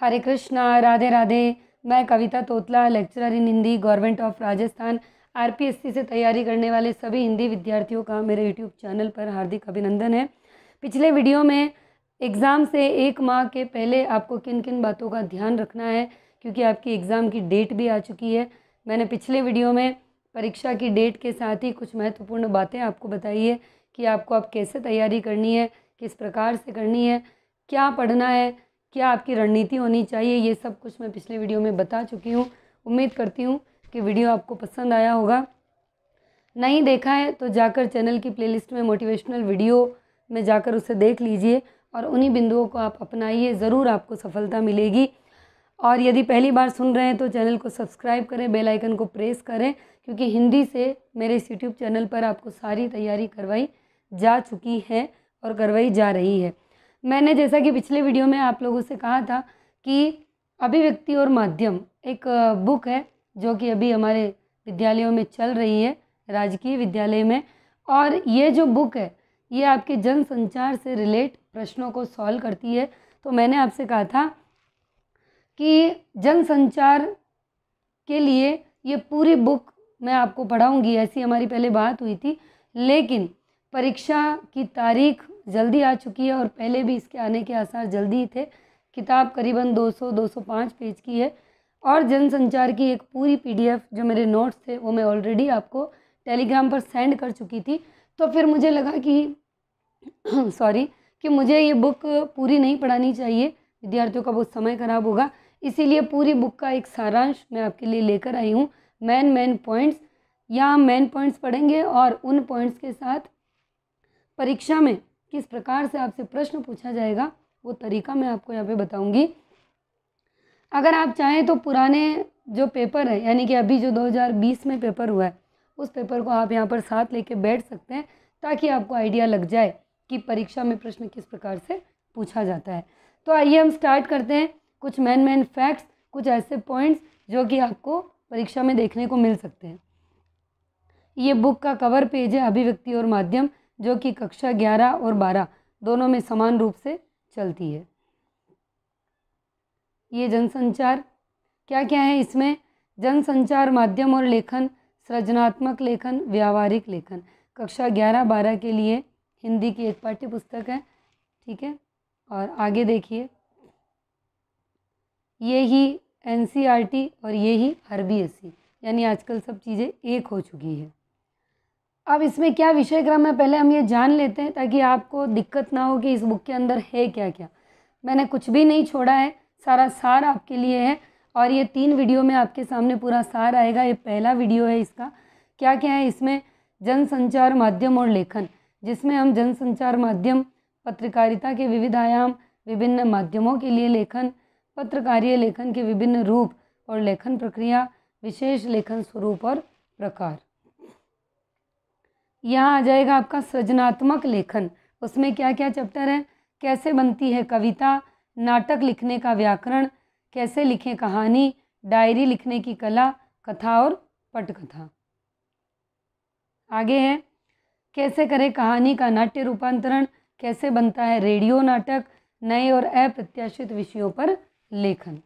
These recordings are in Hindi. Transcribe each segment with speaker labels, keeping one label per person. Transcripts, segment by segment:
Speaker 1: हरे कृष्णा राधे राधे मैं Kavita Totla lecturer in Hindi government of Rajasthan RPSC से तैयारी करने वाले सभी हिंदी विद्यार्थियों का मेरे यूट्यूब चैनल पर हार्दिक अभिनंदन है पिछले वीडियो में एग्ज़ाम से एक माह के पहले आपको किन किन बातों का ध्यान रखना है क्योंकि आपकी एग्ज़ाम की डेट भी आ चुकी है मैंने पिछले वीडियो में परीक्षा की डेट के साथ ही कुछ महत्वपूर्ण बातें आपको बताई है कि आपको आप कैसे तैयारी करनी है किस प्रकार से करनी है क्या पढ़ना है क्या आपकी रणनीति होनी चाहिए ये सब कुछ मैं पिछले वीडियो में बता चुकी हूँ उम्मीद करती हूँ कि वीडियो आपको पसंद आया होगा नहीं देखा है तो जाकर चैनल की प्लेलिस्ट में मोटिवेशनल वीडियो में जाकर उसे देख लीजिए और उन्हीं बिंदुओं को आप अपनाइए ज़रूर आपको सफलता मिलेगी और यदि पहली बार सुन रहे हैं तो चैनल को सब्सक्राइब करें बेल आइकन को प्रेस करें क्योंकि हिंदी से मेरे इस यूट्यूब चैनल पर आपको सारी तैयारी करवाई जा चुकी है और करवाई जा रही है मैंने जैसा कि पिछले वीडियो में आप लोगों से कहा था कि अभिव्यक्ति और माध्यम एक बुक है जो कि अभी हमारे विद्यालयों में चल रही है राजकीय विद्यालय में और ये जो बुक है ये आपके जन संचार से रिलेट प्रश्नों को सॉल्व करती है तो मैंने आपसे कहा था कि जन संचार के लिए ये पूरी बुक मैं आपको पढ़ाऊंगी ऐसी हमारी पहले बात हुई थी लेकिन परीक्षा की तारीख जल्दी आ चुकी है और पहले भी इसके आने के आसार जल्दी ही थे किताब करीबन 200-205 पेज की है और जनसंचार की एक पूरी पीडीएफ जो मेरे नोट्स थे वो मैं ऑलरेडी आपको टेलीग्राम पर सेंड कर चुकी थी तो फिर मुझे लगा कि सॉरी कि मुझे ये बुक पूरी नहीं पढ़ानी चाहिए विद्यार्थियों का बहुत समय खराब होगा इसीलिए पूरी बुक का एक सारांश मैं आपके लिए लेकर आई हूँ मैन मैन पॉइंट्स या हम मेन पॉइंट्स पढ़ेंगे और उन पॉइंट्स के साथ परीक्षा में किस प्रकार से आपसे प्रश्न पूछा जाएगा वो तरीका मैं आपको यहाँ पे बताऊंगी अगर आप चाहें तो पुराने जो पेपर है यानी कि अभी जो 2020 में पेपर हुआ है उस पेपर को आप यहाँ पर साथ लेके बैठ सकते हैं ताकि आपको आइडिया लग जाए कि परीक्षा में प्रश्न किस प्रकार से पूछा जाता है तो आइए हम स्टार्ट करते हैं कुछ मैन मैन फैक्ट्स कुछ ऐसे पॉइंट्स जो कि आपको परीक्षा में देखने को मिल सकते हैं ये बुक का कवर पेज है अभिव्यक्ति और माध्यम जो कि कक्षा ग्यारह और बारह दोनों में समान रूप से चलती है ये जनसंचार क्या क्या है इसमें जनसंचार माध्यम और लेखन सृजनात्मक लेखन व्यावहारिक लेखन कक्षा ग्यारह बारह के लिए हिंदी की एक पाठ्य पुस्तक है ठीक है और आगे देखिए ये ही एन और ये ही आर यानी आजकल सब चीज़ें एक हो चुकी है अब इसमें क्या विषय क्रम है पहले हम ये जान लेते हैं ताकि आपको दिक्कत ना हो कि इस बुक के अंदर है क्या क्या मैंने कुछ भी नहीं छोड़ा है सारा सार आपके लिए है और ये तीन वीडियो में आपके सामने पूरा सार आएगा ये पहला वीडियो है इसका क्या क्या है इसमें जनसंचार माध्यम और लेखन जिसमें हम जनसंचार माध्यम पत्रकारिता के विविध आयाम विभिन्न माध्यमों के लिए लेखन पत्रकारीय लेखन के विभिन्न रूप और लेखन प्रक्रिया विशेष लेखन स्वरूप और प्रकार यहाँ आ जाएगा आपका सृजनात्मक लेखन उसमें क्या क्या चैप्टर है कैसे बनती है कविता नाटक लिखने का व्याकरण कैसे लिखें कहानी डायरी लिखने की कला कथा और पटकथा आगे है कैसे करें कहानी का नाट्य रूपांतरण कैसे बनता है रेडियो नाटक नए और अप्रत्याशित विषयों पर लेखन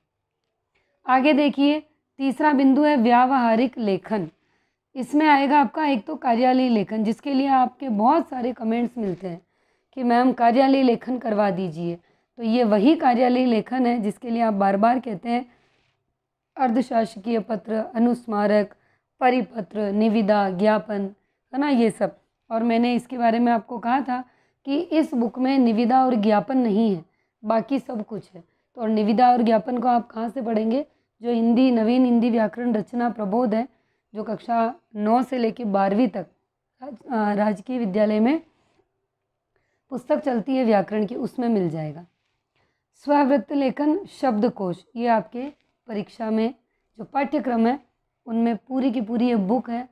Speaker 1: आगे देखिए तीसरा बिंदु है व्यावहारिक लेखन इसमें आएगा आपका एक तो कार्यालय लेखन जिसके लिए आपके बहुत सारे कमेंट्स मिलते हैं कि मैम कार्यालय लेखन करवा दीजिए तो ये वही कार्यालय लेखन है जिसके लिए आप बार बार कहते हैं अर्धशासकीय पत्र अनुस्मारक परिपत्र निविदा ज्ञापन है ना ये सब और मैंने इसके बारे में आपको कहा था कि इस बुक में निविदा और ज्ञापन नहीं है बाकी सब कुछ है तो और निविदा और ज्ञापन को आप कहाँ से पढ़ेंगे जो हिंदी नवीन हिंदी व्याकरण रचना प्रबोध है जो कक्षा नौ से लेकर बारहवीं तक राजकीय विद्यालय में पुस्तक चलती है व्याकरण की उसमें मिल जाएगा स्वृत्त लेखन शब्दकोश ये आपके परीक्षा में जो पाठ्यक्रम है उनमें पूरी की पूरी ये बुक है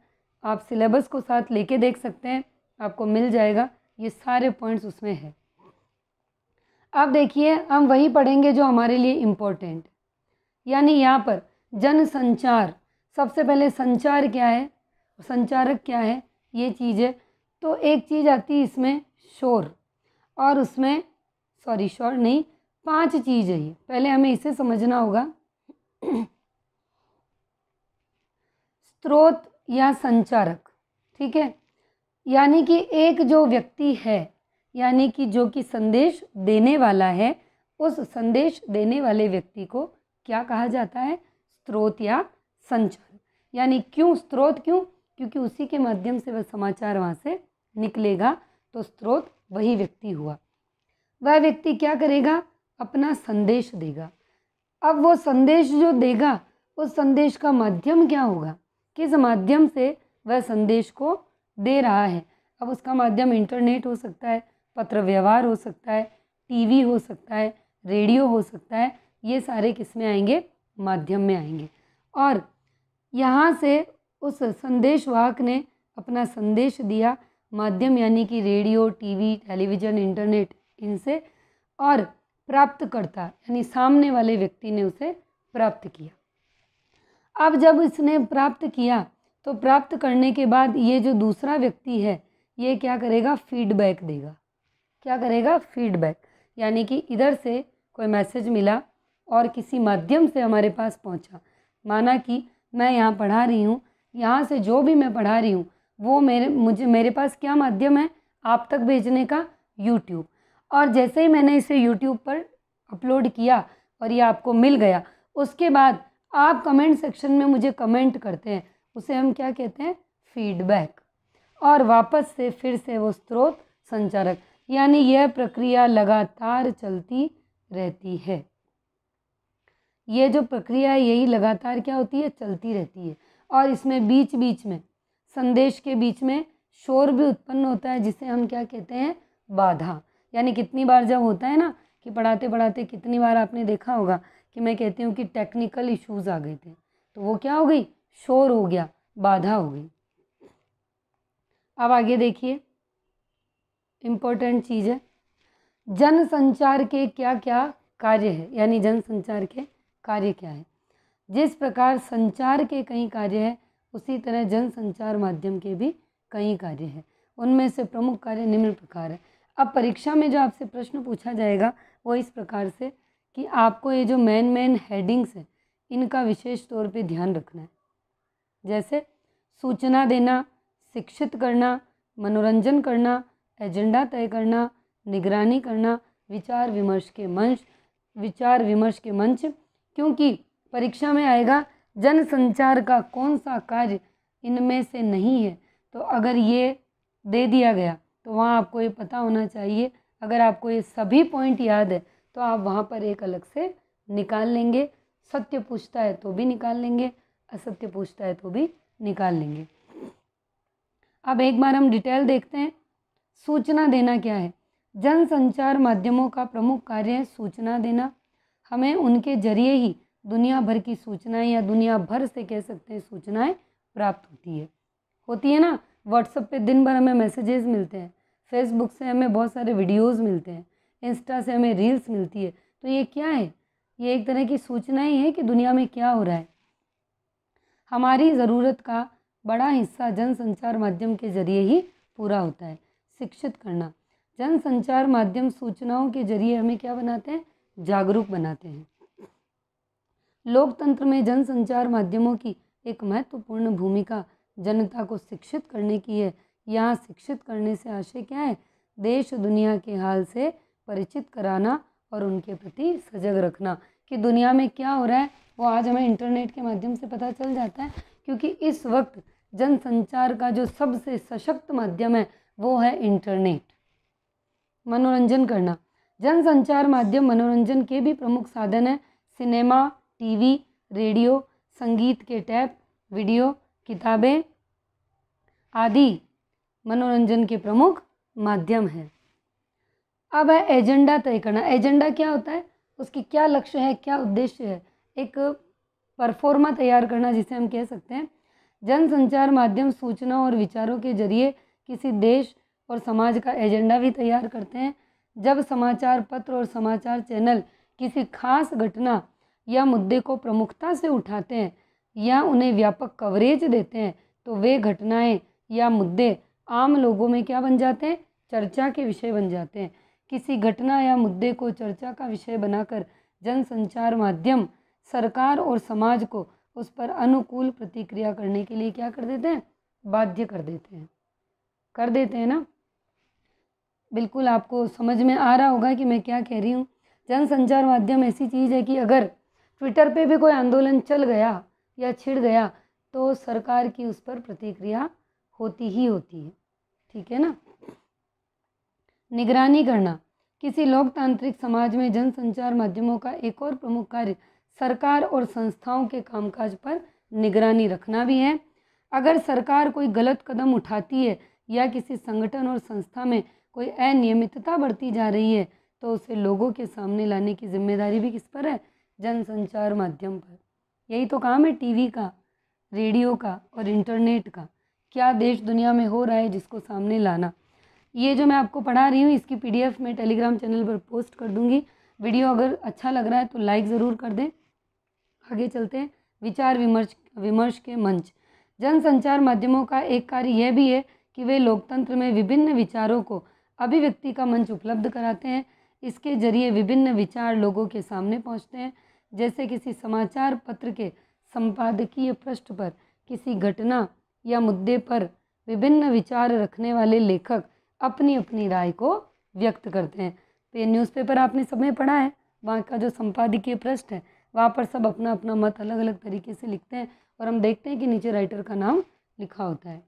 Speaker 1: आप सिलेबस को साथ लेके देख सकते हैं आपको मिल जाएगा ये सारे पॉइंट्स उसमें है आप देखिए हम वही पढ़ेंगे जो हमारे लिए इम्पोर्टेंट यानी यहाँ पर जनसंचार सबसे पहले संचार क्या है संचारक क्या है ये चीज़ है तो एक चीज़ आती है इसमें शोर और उसमें सॉरी शोर नहीं पांच चीज़ है ये पहले हमें इसे समझना होगा स्रोत या संचारक ठीक है यानी कि एक जो व्यक्ति है यानी कि जो कि संदेश देने वाला है उस संदेश देने वाले व्यक्ति को क्या कहा जाता है स्रोत या संचार यानी क्यों स्रोत क्यों क्योंकि उसी के माध्यम से वह समाचार वहाँ से निकलेगा तो स्रोत वही व्यक्ति हुआ वह व्यक्ति क्या करेगा अपना संदेश देगा अब वो संदेश जो देगा उस संदेश का माध्यम क्या होगा किस माध्यम से वह संदेश को दे रहा है अब उसका माध्यम इंटरनेट हो सकता है पत्र व्यवहार हो सकता है टीवी हो सकता है रेडियो हो सकता है ये सारे किस में आएंगे माध्यम में आएंगे और यहाँ से उस संदेशवाहक ने अपना संदेश दिया माध्यम यानी कि रेडियो टीवी टेलीविज़न इंटरनेट इनसे और प्राप्तकर्ता यानी सामने वाले व्यक्ति ने उसे प्राप्त किया अब जब इसने प्राप्त किया तो प्राप्त करने के बाद ये जो दूसरा व्यक्ति है ये क्या करेगा फीडबैक देगा क्या करेगा फीडबैक यानी कि इधर से कोई मैसेज मिला और किसी माध्यम से हमारे पास पहुंचा माना कि मैं यहाँ पढ़ा रही हूँ यहाँ से जो भी मैं पढ़ा रही हूँ वो मेरे मुझे मेरे पास क्या माध्यम है आप तक भेजने का यूट्यूब और जैसे ही मैंने इसे यूट्यूब पर अपलोड किया और ये आपको मिल गया उसके बाद आप कमेंट सेक्शन में मुझे कमेंट करते हैं उसे हम क्या कहते हैं फीडबैक और वापस से फिर से वो स्रोत संचारक यानी यह प्रक्रिया लगातार चलती रहती है ये जो प्रक्रिया है यही लगातार क्या होती है चलती रहती है और इसमें बीच बीच में संदेश के बीच में शोर भी उत्पन्न होता है जिसे हम क्या कहते हैं बाधा यानी कितनी बार जब होता है ना कि पढ़ाते पढ़ाते कितनी बार आपने देखा होगा कि मैं कहती हूँ कि टेक्निकल इश्यूज आ गए थे तो वो क्या हो गई शोर हो गया बाधा हो गई अब आगे देखिए इम्पोर्टेंट चीज़ है जन संचार के क्या क्या कार्य है यानी जन संचार के कार्य क्या है जिस प्रकार संचार के कई कार्य है उसी तरह जन संचार माध्यम के भी कई कार्य है उनमें से प्रमुख कार्य निम्न प्रकार है अब परीक्षा में जो आपसे प्रश्न पूछा जाएगा वो इस प्रकार से कि आपको ये जो मेन मेन हेडिंग्स हैं इनका विशेष तौर पे ध्यान रखना है जैसे सूचना देना शिक्षित करना मनोरंजन करना एजेंडा तय करना निगरानी करना विचार विमर्श के मंच विचार विमर्श के मंच क्योंकि परीक्षा में आएगा जनसंचार का कौन सा कार्य इनमें से नहीं है तो अगर ये दे दिया गया तो वहाँ आपको ये पता होना चाहिए अगर आपको ये सभी पॉइंट याद है तो आप वहाँ पर एक अलग से निकाल लेंगे सत्य पूछता है तो भी निकाल लेंगे असत्य पूछता है तो भी निकाल लेंगे अब एक बार हम डिटेल देखते हैं सूचना देना क्या है जनसंचार माध्यमों का प्रमुख कार्य है सूचना देना हमें उनके जरिए ही दुनिया भर की सूचनाएं या दुनिया भर से कह सकते हैं सूचनाएं प्राप्त होती है होती है ना व्हाट्सअप पे दिन भर हमें मैसेजेस मिलते हैं फेसबुक से हमें बहुत सारे वीडियोस मिलते हैं इंस्टा से हमें रील्स मिलती है तो ये क्या है ये एक तरह की ही है कि दुनिया में क्या हो रहा है हमारी ज़रूरत का बड़ा हिस्सा जनसंचार माध्यम के जरिए ही पूरा होता है शिक्षित करना जनसंचार माध्यम सूचनाओं के जरिए हमें क्या बनाते हैं जागरूक बनाते हैं लोकतंत्र में जनसंचार माध्यमों की एक महत्वपूर्ण भूमिका जनता को शिक्षित करने की है यहाँ शिक्षित करने से आशय क्या है देश दुनिया के हाल से परिचित कराना और उनके प्रति सजग रखना कि दुनिया में क्या हो रहा है वो आज हमें इंटरनेट के माध्यम से पता चल जाता है क्योंकि इस वक्त जनसंचार का जो सबसे सशक्त माध्यम है वो है इंटरनेट मनोरंजन करना जन संचार माध्यम मनोरंजन के भी प्रमुख साधन हैं सिनेमा टीवी रेडियो संगीत के टैप वीडियो किताबें आदि मनोरंजन के प्रमुख माध्यम हैं अब है एजेंडा तय करना एजेंडा क्या होता है उसके क्या लक्ष्य है क्या उद्देश्य है एक परफॉर्मा तैयार करना जिसे हम कह सकते हैं जन संचार माध्यम सूचना और विचारों के जरिए किसी देश और समाज का एजेंडा भी तैयार करते हैं जब समाचार पत्र और समाचार चैनल किसी खास घटना या मुद्दे को प्रमुखता से उठाते हैं या उन्हें व्यापक कवरेज देते हैं तो वे घटनाएं या मुद्दे आम लोगों में क्या बन जाते हैं चर्चा के विषय बन जाते हैं किसी घटना या मुद्दे को चर्चा का विषय बनाकर जनसंचार माध्यम सरकार और समाज को उस पर अनुकूल प्रतिक्रिया करने के लिए क्या कर देते हैं बाध्य कर देते हैं कर देते हैं ना बिल्कुल आपको समझ में आ रहा होगा कि मैं क्या कह रही हूँ जन संचार माध्यम ऐसी चीज़ है कि अगर ट्विटर पे भी कोई आंदोलन चल गया या छिड़ गया तो सरकार की उस पर प्रतिक्रिया होती ही होती है ठीक है ना निगरानी करना किसी लोकतांत्रिक समाज में जन संचार माध्यमों का एक और प्रमुख कार्य सरकार और संस्थाओं के कामकाज पर निगरानी रखना भी है अगर सरकार कोई गलत कदम उठाती है या किसी संगठन और संस्था में कोई अनियमितता बढ़ती जा रही है तो उसे लोगों के सामने लाने की जिम्मेदारी भी किस पर है जनसंचार माध्यम पर यही तो काम है टीवी का रेडियो का और इंटरनेट का क्या देश दुनिया में हो रहा है जिसको सामने लाना ये जो मैं आपको पढ़ा रही हूँ इसकी पीडीएफ मैं टेलीग्राम चैनल पर पोस्ट कर दूँगी वीडियो अगर अच्छा लग रहा है तो लाइक ज़रूर कर दें आगे चलते हैं विचार विमर्श विमर्श के मंच जनसंचार माध्यमों का एक कार्य यह भी है कि वे लोकतंत्र में विभिन्न विचारों को अभिव्यक्ति का मंच उपलब्ध कराते हैं इसके जरिए विभिन्न विचार लोगों के सामने पहुंचते हैं जैसे किसी समाचार पत्र के संपादकीय पृष्ठ पर किसी घटना या मुद्दे पर विभिन्न विचार रखने वाले लेखक अपनी अपनी राय को व्यक्त करते हैं तो ये न्यूज़पेपर आपने सब में पढ़ा है वहाँ का जो संपादकीय पृष्ठ है वहाँ पर सब अपना अपना मत अलग अलग तरीके से लिखते हैं और हम देखते हैं कि नीचे राइटर का नाम लिखा होता है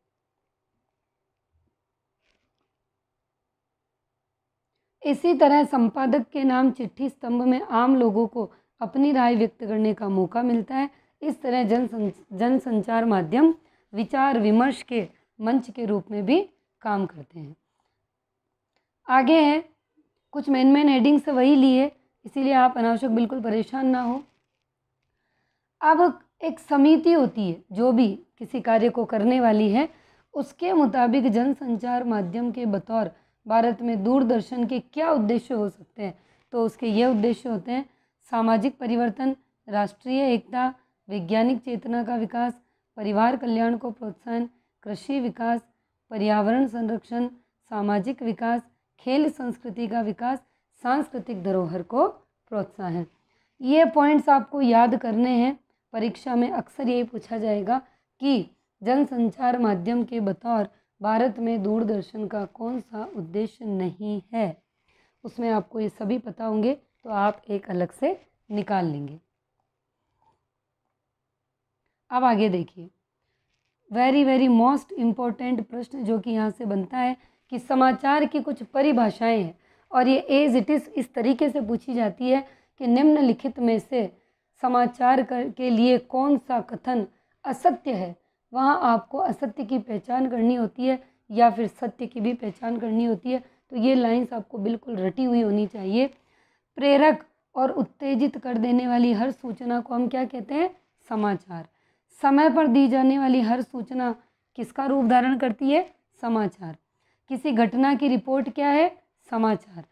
Speaker 1: इसी तरह संपादक के नाम चिट्ठी स्तंभ में आम लोगों को अपनी राय व्यक्त करने का मौका मिलता है इस तरह जन जन संचार माध्यम विचार विमर्श के मंच के रूप में भी काम करते हैं आगे है कुछ मेन मेन हेडिंग्स वही लिए इसीलिए आप अनावश्यक बिल्कुल परेशान ना हो अब एक समिति होती है जो भी किसी कार्य को करने वाली है उसके मुताबिक जन संचार माध्यम के बतौर भारत में दूरदर्शन के क्या उद्देश्य हो सकते हैं तो उसके ये उद्देश्य होते हैं सामाजिक परिवर्तन राष्ट्रीय एकता वैज्ञानिक चेतना का विकास परिवार कल्याण को प्रोत्साहन कृषि विकास पर्यावरण संरक्षण सामाजिक विकास खेल संस्कृति का विकास सांस्कृतिक धरोहर को प्रोत्साहन ये पॉइंट्स आपको याद करने हैं परीक्षा में अक्सर यही पूछा जाएगा कि जनसंचार माध्यम के बतौर भारत में दूरदर्शन का कौन सा उद्देश्य नहीं है उसमें आपको ये सभी पता होंगे तो आप एक अलग से निकाल लेंगे अब आगे देखिए वेरी वेरी मोस्ट इम्पॉर्टेंट प्रश्न जो कि यहाँ से बनता है कि समाचार की कुछ परिभाषाएं हैं और ये एज इट इज़ इस तरीके से पूछी जाती है कि निम्नलिखित में से समाचार कर के लिए कौन सा कथन असत्य है वहाँ आपको असत्य की पहचान करनी होती है या फिर सत्य की भी पहचान करनी होती है तो ये लाइंस आपको बिल्कुल रटी हुई होनी चाहिए प्रेरक और उत्तेजित कर देने वाली हर सूचना को हम क्या कहते हैं समाचार समय पर दी जाने वाली हर सूचना किसका रूप धारण करती है समाचार किसी घटना की रिपोर्ट क्या है समाचार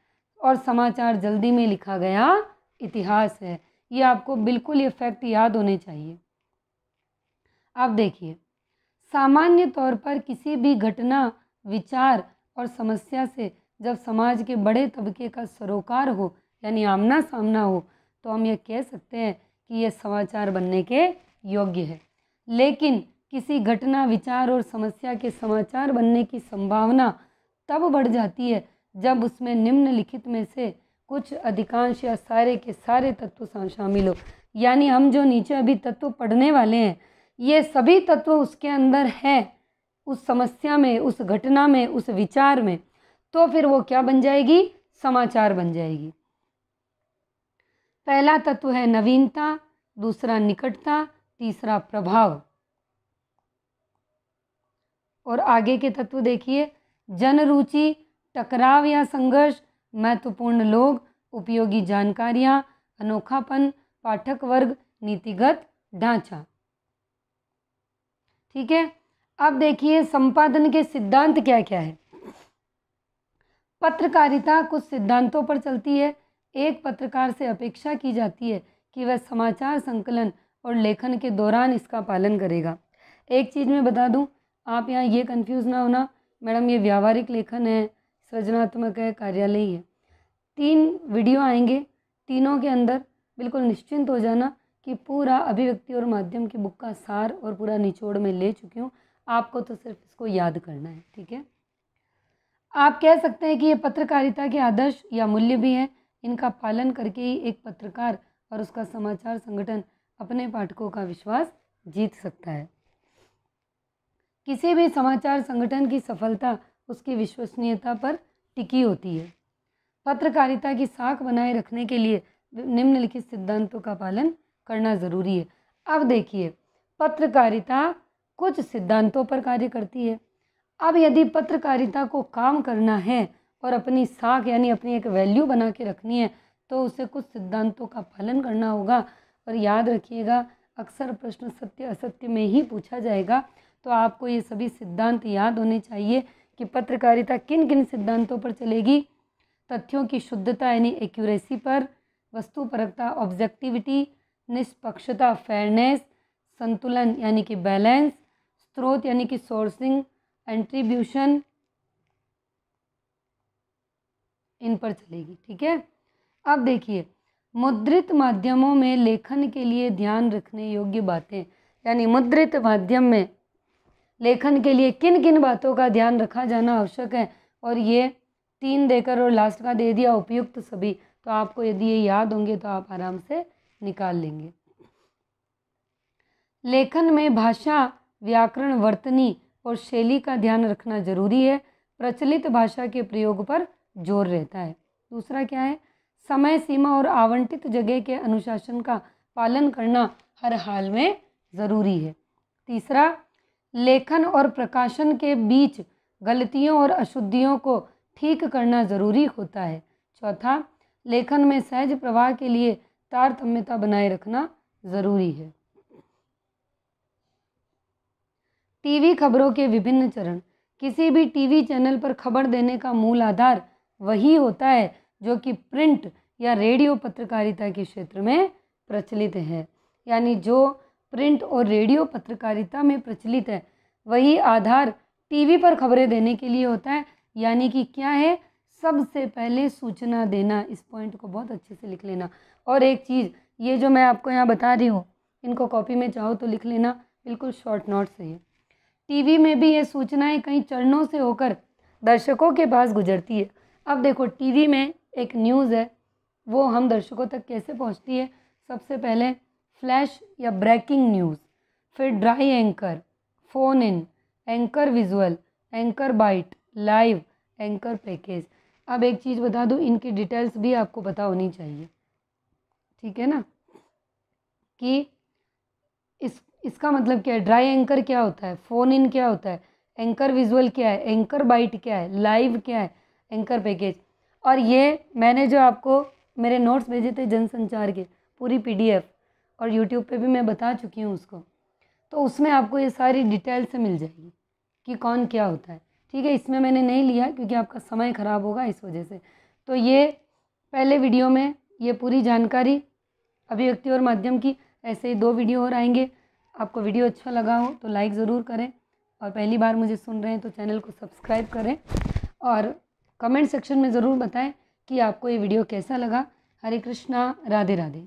Speaker 1: और समाचार जल्दी में लिखा गया इतिहास है ये आपको बिल्कुल ये फैक्ट याद होने चाहिए आप देखिए सामान्य तौर पर किसी भी घटना विचार और समस्या से जब समाज के बड़े तबके का सरोकार हो यानी आमना सामना हो तो हम यह कह सकते हैं कि यह समाचार बनने के योग्य है लेकिन किसी घटना विचार और समस्या के समाचार बनने की संभावना तब बढ़ जाती है जब उसमें निम्नलिखित में से कुछ अधिकांश या सारे के सारे तत्व शामिल हो यानी हम जो नीचे अभी तत्व पढ़ने वाले हैं ये सभी तत्व उसके अंदर है उस समस्या में उस घटना में उस विचार में तो फिर वो क्या बन जाएगी समाचार बन जाएगी पहला तत्व है नवीनता दूसरा निकटता तीसरा प्रभाव और आगे के तत्व देखिए जन रुचि टकराव या संघर्ष महत्वपूर्ण लोग उपयोगी जानकारियां अनोखापन पाठक वर्ग नीतिगत ढांचा ठीक है अब देखिए संपादन के सिद्धांत क्या क्या है पत्रकारिता कुछ सिद्धांतों पर चलती है एक पत्रकार से अपेक्षा की जाती है कि वह समाचार संकलन और लेखन के दौरान इसका पालन करेगा एक चीज़ मैं बता दूं आप यहाँ ये कंफ्यूज ना होना मैडम ये व्यावहारिक लेखन है सृजनात्मक है कार्यालय है तीन वीडियो आएंगे तीनों के अंदर बिल्कुल निश्चिंत हो जाना कि पूरा अभिव्यक्ति और माध्यम की बुक का सार और पूरा निचोड़ में ले चुकी हूँ आपको तो सिर्फ इसको याद करना है ठीक है आप कह सकते हैं कि ये पत्रकारिता के आदर्श या मूल्य भी हैं इनका पालन करके ही एक पत्रकार और उसका समाचार संगठन अपने पाठकों का विश्वास जीत सकता है किसी भी समाचार संगठन की सफलता उसकी विश्वसनीयता पर टिकी होती है पत्रकारिता की साख बनाए रखने के लिए निम्नलिखित सिद्धांतों का पालन करना ज़रूरी है अब देखिए पत्रकारिता कुछ सिद्धांतों पर कार्य करती है अब यदि पत्रकारिता को काम करना है और अपनी साख यानी अपनी एक वैल्यू बना के रखनी है तो उसे कुछ सिद्धांतों का पालन करना होगा और याद रखिएगा अक्सर प्रश्न सत्य असत्य में ही पूछा जाएगा तो आपको ये सभी सिद्धांत याद होने चाहिए कि पत्रकारिता किन किन सिद्धांतों पर चलेगी तथ्यों की शुद्धता यानी एक्यूरेसी पर वस्तुपरकता ऑब्जेक्टिविटी निष्पक्षता फेयरनेस संतुलन यानी कि बैलेंस स्रोत यानी कि सोर्सिंग एंट्रीब्यूशन इन पर चलेगी ठीक है अब देखिए मुद्रित माध्यमों में लेखन के लिए ध्यान रखने योग्य बातें यानी मुद्रित माध्यम में लेखन के लिए किन किन बातों का ध्यान रखा जाना आवश्यक है और ये तीन देकर और लास्ट का दे दिया उपयुक्त सभी तो आपको यदि ये याद होंगे तो आप आराम से निकाल लेंगे लेखन में भाषा व्याकरण वर्तनी और शैली का ध्यान रखना जरूरी है प्रचलित भाषा के प्रयोग पर जोर रहता है दूसरा क्या है समय सीमा और आवंटित जगह के अनुशासन का पालन करना हर हाल में ज़रूरी है तीसरा लेखन और प्रकाशन के बीच गलतियों और अशुद्धियों को ठीक करना ज़रूरी होता है चौथा लेखन में सहज प्रवाह के लिए तारतम्यता बनाए रखना जरूरी है टीवी खबरों के विभिन्न चरण किसी भी टीवी चैनल पर खबर देने का मूल आधार वही होता है जो कि प्रिंट या रेडियो पत्रकारिता के क्षेत्र में प्रचलित है यानी जो प्रिंट और रेडियो पत्रकारिता में प्रचलित है वही आधार टीवी पर खबरें देने के लिए होता है यानी कि क्या है सबसे पहले सूचना देना इस पॉइंट को बहुत अच्छे से लिख लेना और एक चीज़ ये जो मैं आपको यहाँ बता रही हूँ इनको कॉपी में चाहो तो लिख लेना बिल्कुल शॉर्ट नोट से है टीवी में भी ये सूचनाएं कई चरणों से होकर दर्शकों के पास गुजरती है अब देखो टीवी में एक न्यूज़ है वो हम दर्शकों तक कैसे पहुंचती है सबसे पहले फ्लैश या ब्रेकिंग न्यूज़ फिर dry anchor phone in anchor visual anchor byte live anchor package अब एक चीज़ बता दूँ इनकी डिटेल्स भी आपको पता होनी चाहिए ठीक है ना कि इस इसका मतलब क्या है ड्राई एंकर क्या होता है फोन इन क्या होता है एंकर विजुअल क्या है एंकर बाइट क्या है लाइव क्या है एंकर पैकेज और ये मैंने जो आपको मेरे नोट्स भेजे थे जनसंचार के पूरी पीडीएफ और यूट्यूब पे भी मैं बता चुकी हूँ उसको तो उसमें आपको ये सारी डिटेल से मिल जाएगी कि कौन क्या होता है ठीक है इसमें मैंने नहीं लिया क्योंकि आपका समय ख़राब होगा इस वजह से तो ये पहले वीडियो में ये पूरी जानकारी अभिव्यक्ति और माध्यम की ऐसे ही दो वीडियो और आएंगे आपको वीडियो अच्छा लगा हो तो लाइक ज़रूर करें और पहली बार मुझे सुन रहे हैं तो चैनल को सब्सक्राइब करें और कमेंट सेक्शन में ज़रूर बताएं कि आपको ये वीडियो कैसा लगा हरे कृष्णा राधे राधे